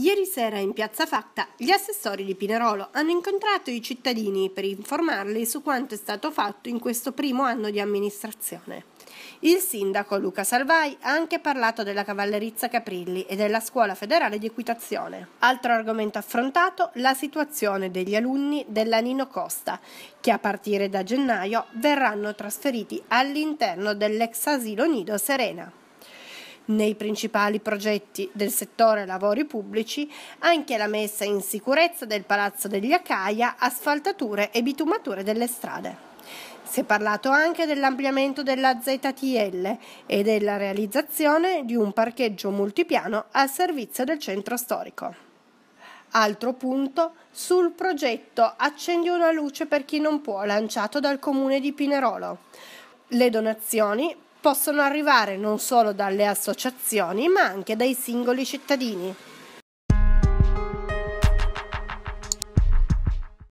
Ieri sera in Piazza Fatta gli assessori di Pinerolo hanno incontrato i cittadini per informarli su quanto è stato fatto in questo primo anno di amministrazione. Il sindaco Luca Salvai ha anche parlato della cavallerizza Caprilli e della scuola federale di equitazione. Altro argomento affrontato, la situazione degli alunni della Nino Costa, che a partire da gennaio verranno trasferiti all'interno dell'ex asilo nido Serena. Nei principali progetti del settore lavori pubblici anche la messa in sicurezza del Palazzo degli Acaia, asfaltature e bitumature delle strade. Si è parlato anche dell'ampliamento della ZTL e della realizzazione di un parcheggio multipiano al servizio del centro storico. Altro punto sul progetto Accendi una luce per chi non può lanciato dal comune di Pinerolo. Le donazioni possono arrivare non solo dalle associazioni ma anche dai singoli cittadini.